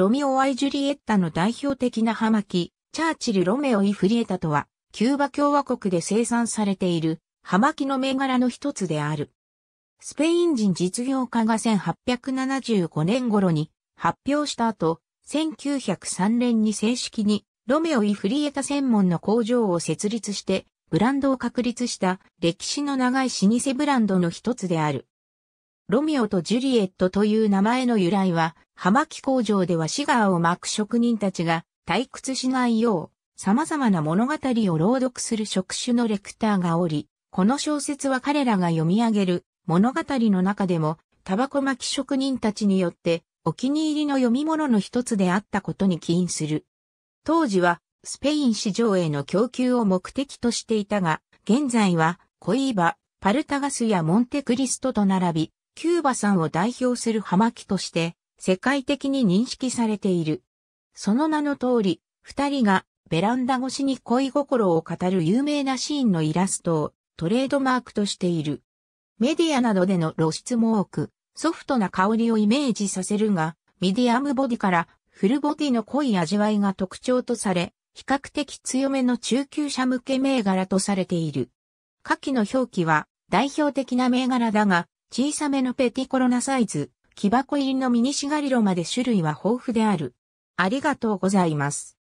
ロミオ・アイ・ジュリエッタの代表的な葉巻、チャーチル・ロメオ・イ・フリエタとは、キューバ共和国で生産されている葉巻の銘柄の一つである。スペイン人実業家が1875年頃に発表した後、1903年に正式にロメオ・イ・フリエタ専門の工場を設立して、ブランドを確立した歴史の長い老舗ブランドの一つである。ロミオとジュリエットという名前の由来は、葉巻工場ではシガーを巻く職人たちが退屈しないよう、様々な物語を朗読する職種のレクターがおり、この小説は彼らが読み上げる物語の中でも、タバコ巻き職人たちによってお気に入りの読み物の一つであったことに起因する。当時はスペイン市場への供給を目的としていたが、現在はコイーバ、パルタガスやモンテクリストと並び、キューバさんを代表する葉巻として世界的に認識されている。その名の通り、二人がベランダ越しに恋心を語る有名なシーンのイラストをトレードマークとしている。メディアなどでの露出も多く、ソフトな香りをイメージさせるが、ミディアムボディからフルボディの濃い味わいが特徴とされ、比較的強めの中級者向け銘柄とされている。下記の表記は代表的な銘柄だが、小さめのペティコロナサイズ、木箱入りのミニシガリロまで種類は豊富である。ありがとうございます。